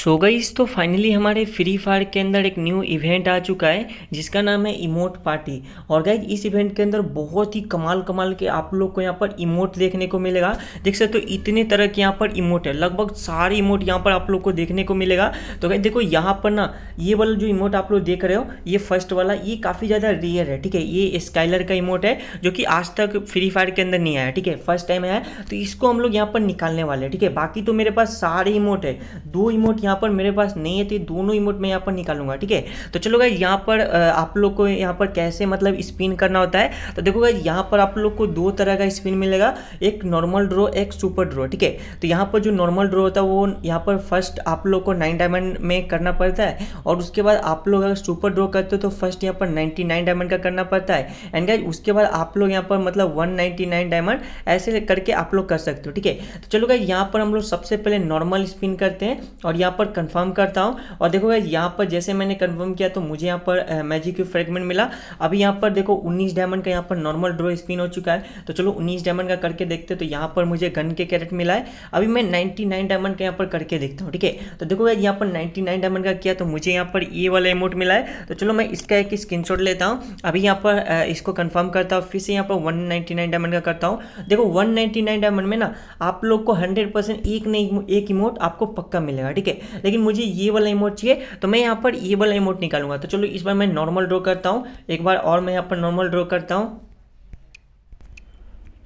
सो गई तो फाइनली हमारे फ्री फायर के अंदर एक न्यू इवेंट आ चुका है जिसका नाम है इमोट पार्टी और गाइज इस इवेंट के अंदर बहुत ही कमाल कमाल के आप लोग को यहाँ पर इमोट देखने को मिलेगा देख सकते हो तो इतने तरह के यहाँ पर इमोट है लगभग सारे इमोट यहाँ पर आप लोग को देखने को मिलेगा तो गाइज देखो यहाँ पर ना ये वाला जो इमोट आप लोग देख रहे हो ये फर्स्ट वाला ये काफ़ी ज़्यादा रेयर है ठीक है ये स्काइलर का इमोट है जो कि आज तक फ्री फायर के अंदर नहीं आया ठीक है फर्स्ट टाइम आया तो इसको हम लोग यहाँ पर निकालने वाले हैं ठीक है बाकी तो मेरे पास सारे इमोट है दो इमोट यहाँ यहाँ पर मेरे पास नहीं है तो दोनों इमोट मैं यहाँ पर निकालूंगा ठीक है तो चलो गाइज यहाँ पर आप लोग को यहाँ पर कैसे मतलब स्पिन करना होता है तो देखो गाइज यहाँ पर आप लोग को दो तरह का स्पिन मिलेगा एक नॉर्मल ड्रो एक सुपर ड्रो ठीक है तो यहाँ पर जो नॉर्मल ड्रो होता है वो यहाँ पर फर्स्ट आप लोग को नाइन डायमंड में करना पड़ता है और उसके बाद आप लोग अगर सुपर ड्रो करते हो तो फर्स्ट यहाँ पर नाइन्टी नाइन डायमंड का करना पड़ता है एंड गाइज उसके बाद आप लोग यहाँ पर मतलब वन नाइन्टी नाइन डायमंड ऐसे करके आप लोग कर सकते हो ठीक है तो चलो गाइज यहाँ पर हम लोग सबसे पहले नॉर्मल स्पिन करते हैं और यहाँ पर कंफर्म करता हूँ और देखो यहाँ पर जैसे मैंने कंफर्म किया तो मुझे यहाँ पर मैजिक क्यूब फ्रेगमेंट मिला अभी यहाँ पर देखो उन्नीस डायमंड का यहाँ पर नॉर्मल ड्रॉ स्पिन हो चुका है तो चलो उन्नीस डायमंड का करके देखते तो यहाँ पर मुझे गन के कैरेट मिला है अभी मैं नाइन्टी डायमंड का यहाँ पर करके देखता हूँ ठीक है तो देखो यहाँ पर नाइन्टी डायमंड का किया तो मुझे यहाँ पर ये वाला अमाउंट मिला है तो चलो मैं इसका एक स्क्रीन लेता हूँ अभी यहाँ पर इसको कन्फर्म करता हूँ फिर से यहाँ पर वन डायमंड का करता हूँ देखो वन डायमंड में ना आप लोग को हंड्रेड एक नहीं एक इमोट आपको पक्का मिलेगा ठीक है लेकिन मुझे ये वाला इमोट चाहिए तो मैं यहाँ पर ये वाला इमोट निकालूंगा तो चलो इस बार मैं नॉर्मल ड्रॉ करता हूँ एक बार और मैं यहाँ पर नॉर्मल ड्रॉ करता हूँ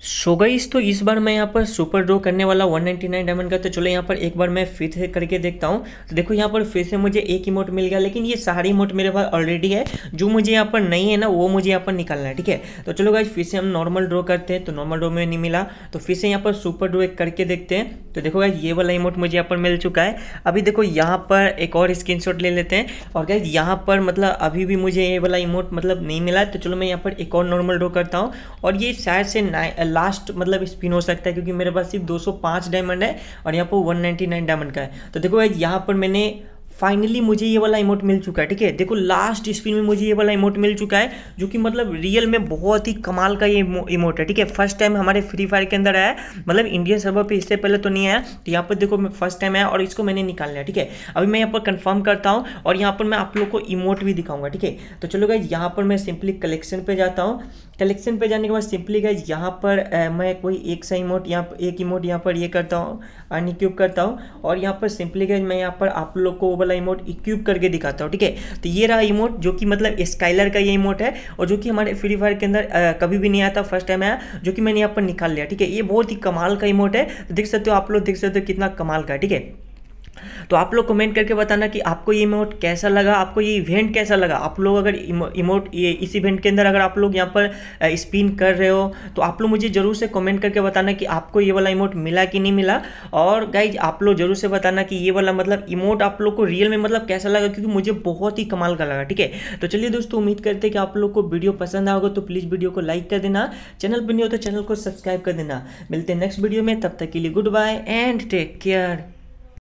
सो so गईस तो इस बार मैं यहाँ पर सुपर ड्रो करने वाला 199 डायमंड का तो चलो यहाँ पर एक बार मैं फिर से करके देखता हूँ तो देखो यहाँ पर फिर से मुझे एक इमोट मिल गया लेकिन ये सारे इमोट मेरे पास ऑलरेडी है जो मुझे यहाँ पर नहीं है ना वो मुझे यहाँ पर निकालना है ठीक है तो चलो गाइज फिर से हम नॉर्मल ड्रो करते हैं तो नॉर्मल ड्रो में नहीं मिला तो फिर से यहाँ पर सुपर ड्रॉ करके देखते हैं तो देखो गाइज ये वाला इमोट मुझे यहाँ पर मिल चुका है अभी देखो यहाँ पर एक और स्क्रीनशॉट ले लेते हैं और गाइज यहाँ पर मतलब अभी भी मुझे ये वाला इमोट मतलब नहीं मिला तो चलो मैं यहाँ पर एक और नॉर्मल ड्रो करता हूँ और ये शायद से लास्ट मतलब स्पिन हो सकता है क्योंकि मेरे पास सिर्फ 205 डायमंड है और यहाँ पर 199 डायमंड का है तो देखो गाइज यहाँ पर मैंने फाइनली मुझे ये वाला इमोट मिल चुका है ठीक है देखो लास्ट स्पिन में मुझे ये वाला इमोट मिल चुका है जो कि मतलब रियल में बहुत ही कमाल का ये इमोट है ठीक है फर्स्ट टाइम हमारे फ्री फायर के अंदर आया मतलब इंडियन सर्वर पे इससे पहले तो नहीं आया तो यहाँ पर देखो फर्स्ट टाइम आया और इसको मैंने निकालना है ठीक है अभी मैं यहाँ पर कन्फर्म करता हूँ और यहाँ पर मैं आप लोग को इमोट भी दिखाऊंगा ठीक है तो चलो गाइज यहाँ पर मैं सिंपली कलेक्शन पर जाता हूँ कलेक्शन पे जाने के बाद सिंपली गाइज यहाँ पर मैं कोई एक सा इमोट यहाँ एक इमोट यहाँ पर ये करता हूँ अनिक्यूब करता हूँ और यहाँ पर सिंपली गाइज मैं यहाँ पर आप लोग को वाला इमोट इक्विप करके दिखाता हूँ ठीक है तो ये रहा इमोट जो कि मतलब स्काइलर का ये इमोट है और जो कि हमारे फ्री फायर के अंदर कभी भी नहीं आता फर्स्ट टाइम आया जो कि मैंने यहाँ पर निकाल लिया ठीक है ये बहुत ही कमाल का इमोट है देख सकते हो आप लोग देख सकते हो कितना कमाल का ठीक है तो आप लोग कमेंट करके बताना कि आपको ये इमोट कैसा लगा आपको ये इवेंट कैसा लगा आप लोग अगर इमोट ये इस इवेंट के अंदर अगर आप लोग यहाँ पर स्पिन कर रहे हो तो आप लोग मुझे ज़रूर से कमेंट करके बताना कि आपको ये वाला इमोट मिला कि नहीं मिला और गाइज आप लोग ज़रूर से बताना कि ये वाला मतलब इमोट आप लोग को रियल में मतलब कैसा लगा क्योंकि मुझे बहुत ही कमाल का लगा ठीक है तो चलिए दोस्तों उम्मीद करते कि आप लोग को वीडियो पसंद आएगा तो प्लीज़ वीडियो को लाइक कर देना चैनल पर नहीं हो तो चैनल को सब्सक्राइब कर देना मिलते हैं नेक्स्ट वीडियो में तब तक के लिए goodbye and take care